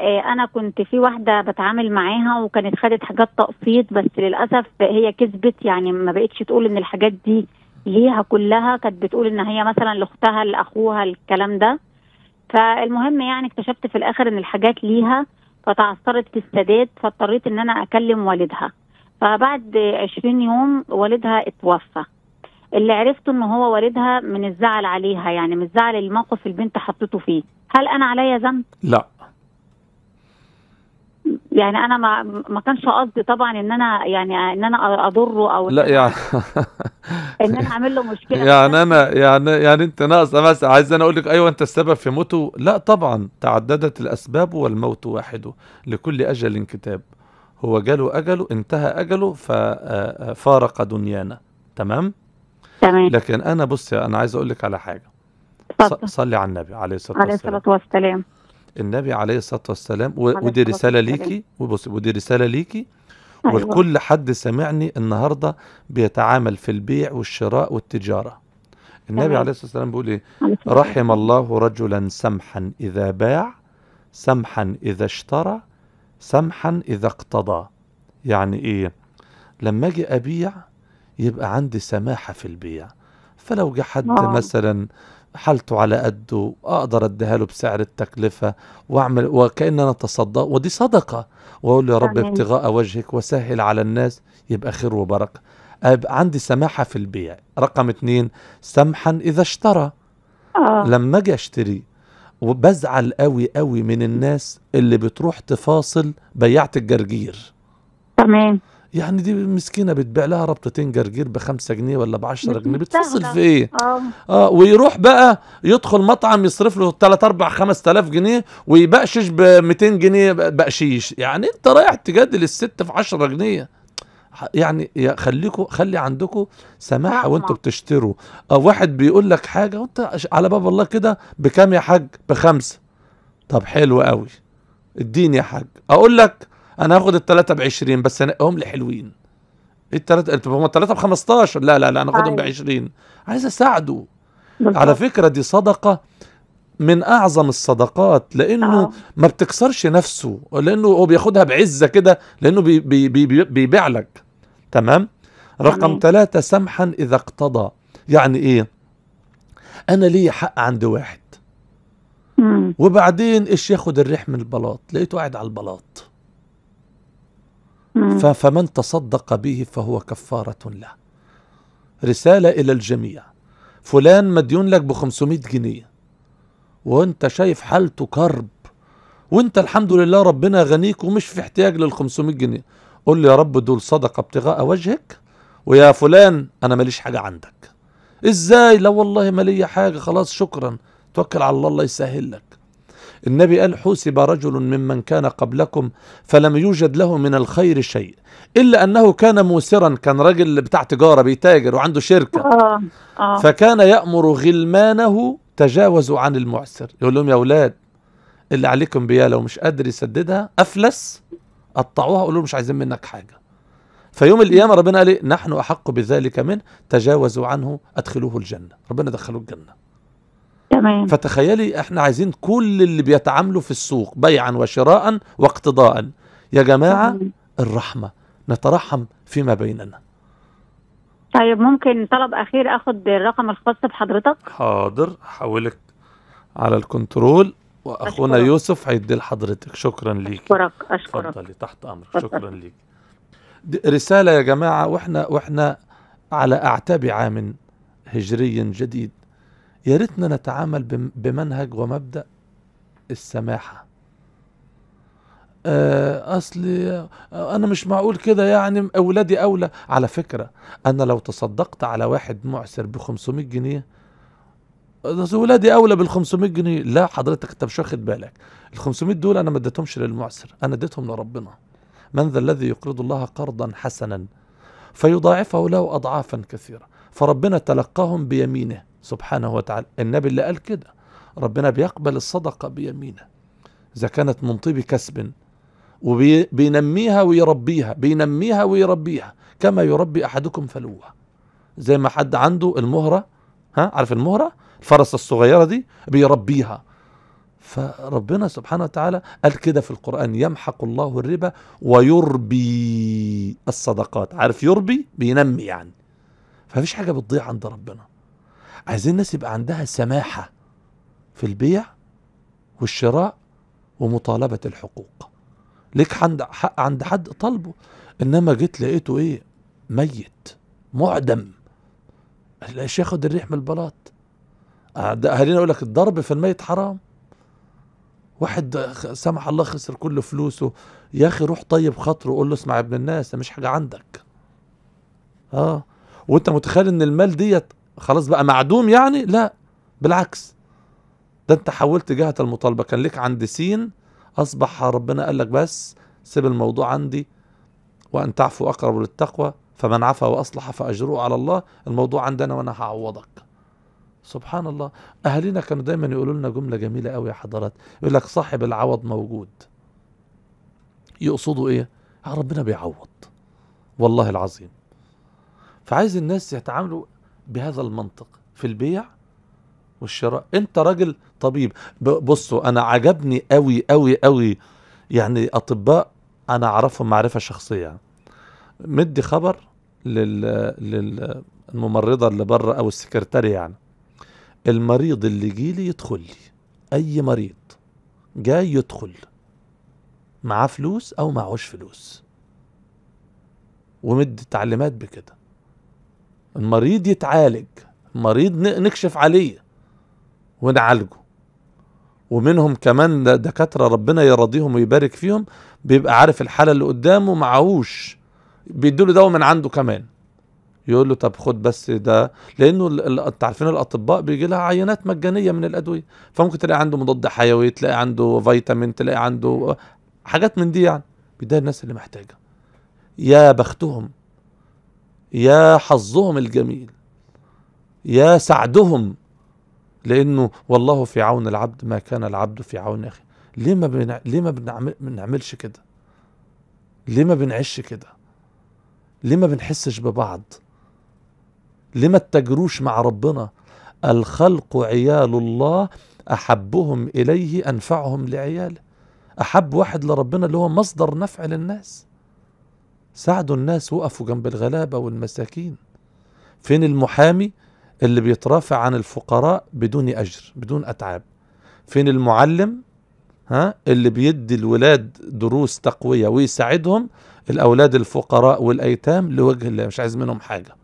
آه، انا كنت في واحده بتعامل معاها وكانت خدت حاجات تقسيط بس للاسف هي كسبت يعني ما بقتش تقول ان الحاجات دي ليها كلها كانت بتقول ان هي مثلا لاختها لاخوها الكلام ده فالمهم يعني اكتشفت في الاخر ان الحاجات ليها فتعثرت في السداد فاضطريت ان انا اكلم والدها فبعد 20 يوم والدها اتوفى اللي عرفته ان هو والدها من الزعل عليها يعني من الزعل الموقف البنت حطته فيه هل انا عليا ذنب لا يعني انا ما ما كانش قصدي طبعا ان انا يعني ان انا اضره او لا يعني ان انا اعمل له مشكله يعني انا يعني يعني انت ناقصه مثلا عايز انا اقول لك ايوه انت السبب في موته لا طبعا تعددت الاسباب والموت واحد لكل اجل كتاب هو جاله اجله انتهى اجله ففارق آه، دنيانا تمام تمام لكن انا بصي انا عايز اقول لك على حاجه صلي على النبي عليه الصلاه والسلام عليه الصلاه والسلام النبي عليه الصلاه والسلام ودي رساله ليكي وبص ودي رساله ليكي ولكل أيوة. حد سمعني النهارده بيتعامل في البيع والشراء والتجاره النبي عليه الصلاه والسلام بيقول ايه رحم الله رجلا سمحا اذا باع سمحا اذا اشترى سمحا اذا اقتضى يعني ايه لما اجي ابيع يبقى عندي سماحه في البيع فلو جه حد آه. مثلا حالته على قده اقدر اديها له بسعر التكلفه واعمل وكاننا نتصدق ودي صدقه واقول له يا رب ابتغاء وجهك وسهل على الناس يبقى خير وبركه أبقى عندي سماحه في البيع رقم اتنين سمحا اذا اشترى آه. لما اجي اشتري وبزعل قوي قوي من الناس اللي بتروح تفاصل بيعت الجرجير تمام يعني دي مسكينه بتبيع لها ربطتين جرجير بخمسة جنيه ولا ب 10 جنيه بتفصل في ايه؟ اه اه ويروح بقى يدخل مطعم يصرف له 3 4 5000 جنيه ويبقشش ب 200 جنيه بقشيش يعني انت رايح تجادل الست في 10 جنيه يعني خليكم خلي عندكم سماحه وانتوا بتشتروا او آه، واحد بيقول لك حاجه وانت على باب الله كده بكام يا حاج بخمسه طب حلو قوي اديني يا حاج اقول لك انا هاخد الثلاثه ب 20 بس انقهم لي حلوين ايه الثلاثه هم الثلاثه ب 15 لا لا لا انا هاخدهم أيوه. ب 20 عايز اساعده على فكره دي صدقه من اعظم الصدقات لانه آه. ما بتكسرش نفسه لانه هو بياخدها بعزه كده لانه بي بي بي بيبيع لك تمام رقم ثلاثة سمحا اذا اقتضى يعني ايه انا لي حق عند واحد مم. وبعدين ايش ياخد الريح من البلاط لقيته قاعد على البلاط فمن تصدق به فهو كفارة له رسالة إلى الجميع فلان مديون لك ب 500 جنيه وانت شايف حالته كرب وانت الحمد لله ربنا غنيك ومش في احتياج لل 500 جنيه قول لي يا رب دول صدقة ابتغاء وجهك ويا فلان انا ماليش حاجة عندك ازاي لا والله ما حاجة خلاص شكرا توكل على الله الله يسهل لك النبي قال حوسب رجل ممن كان قبلكم فلم يوجد له من الخير شيء إلا أنه كان موسرا كان راجل بتاع تجارة بيتاجر وعنده شركة آه. آه. فكان يأمر غلمانه تجاوزوا عن المعسر يقول لهم يا أولاد اللي عليكم بيا لو مش قادر يسددها أفلس قطعوها قولوا مش عايزين منك حاجة فيوم القيامة ربنا قال إيه؟ نحن أحق بذلك منه تجاوزوا عنه أدخلوه الجنة ربنا دخلوه الجنة تمام فتخيلي احنا عايزين كل اللي بيتعاملوا في السوق بيعا وشراء واقتضاء يا جماعة تمام. الرحمة نترحم فيما بيننا طيب ممكن طلب اخير اخد الرقم الخاص بحضرتك حاضر حولك على الكنترول واخونا أشكرك. يوسف هيدي لحضرتك شكرا ليك اشكرك اشكرك اتفضلي تحت امرك شكرا ليك رساله يا جماعه واحنا واحنا على اعتاب عام هجري جديد يا ريتنا نتعامل بمنهج ومبدأ السماحة آه، اصل انا مش معقول كده يعني اولادي اولى على فكره انا لو تصدقت على واحد معسر ب 500 جنيه ولادي اولى بال 500 جنيه لا حضرتك انت مش واخد بالك ال 500 دول انا ما اديتهمش للمعسر انا اديتهم لربنا من ذا الذي يقرض الله قرضا حسنا فيضاعفه له اضعافا كثيره فربنا تلقاهم بيمينه سبحانه وتعالى النبي اللي قال كده ربنا بيقبل الصدقة بيمينه إذا كانت من طيب كسب وبينميها ويربيها بينميها ويربيها كما يربي أحدكم فلوه زي ما حد عنده المهرة ها عارف المهرة الفرس الصغيرة دي بيربيها فربنا سبحانه وتعالى قال كده في القرآن يمحق الله الربا ويربي الصدقات عارف يربي بينمي يعني فمفيش حاجة بتضيع عند ربنا عايزين الناس يبقى عندها سماحة في البيع والشراء ومطالبة الحقوق ليك حق عند حد طالبه انما جيت لقيته ايه ميت معدم ليش ياخد الريح من البلاط اهالينا اقول لك الضرب في الميت حرام واحد سمح الله خسر كل فلوسه يا اخي روح طيب خاطره وقول له اسمع يا ابن الناس ده مش حاجه عندك اه وانت متخيل ان المال ديت خلاص بقى معدوم يعني لا بالعكس ده انت حولت جهة المطالبة كان لك عند سين أصبح ربنا قال لك بس سيب الموضوع عندي وأن تعفو أقرب للتقوى فمن عفا وأصلح فأجره على الله الموضوع عندنا وأنا هعوضك سبحان الله أهالينا كانوا دايما يقولوا لنا جملة جميلة قوي يا حضرات يقول لك صاحب العوض موجود يقصدوا إيه ربنا بيعوض والله العظيم فعايز الناس يتعاملوا بهذا المنطق في البيع والشراء انت راجل طبيب بصوا انا عجبني قوي قوي قوي يعني اطباء انا اعرفهم معرفه شخصيه مدي خبر لل للممرضه اللي بره او السكرتاريه يعني المريض اللي لي يدخل لي اي مريض جاي يدخل معاه فلوس او معهوش فلوس ومد تعليمات بكده المريض يتعالج المريض نكشف عليه ونعالجه ومنهم كمان دكاتره ربنا يرضيهم ويبارك فيهم بيبقى عارف الحاله اللي قدامه معهوش له دواء من عنده كمان يقول له طب خد بس ده لانه انت عارفين الاطباء بيجي لها عينات مجانيه من الادويه فممكن تلاقي عنده مضاد حيوي تلاقي عنده فيتامين تلاقي عنده حاجات من دي يعني بيديها الناس اللي محتاجه يا بختهم يا حظهم الجميل يا سعدهم لانه والله في عون العبد ما كان العبد في عون اخيه ليه ما بنع... ليه ما بنعمل... بنعملش كده ليه ما بنعيش كده ليه ما بنحسش ببعض ليه ما اتجروش مع ربنا الخلق عيال الله احبهم اليه انفعهم لعياله احب واحد لربنا اللي هو مصدر نفع للناس ساعدوا الناس وقفوا جنب الغلابة والمساكين فين المحامي اللي بيترافع عن الفقراء بدون أجر بدون أتعاب فين المعلم ها اللي بيدي الولاد دروس تقوية ويساعدهم الأولاد الفقراء والأيتام لوجه الله مش عايز منهم حاجة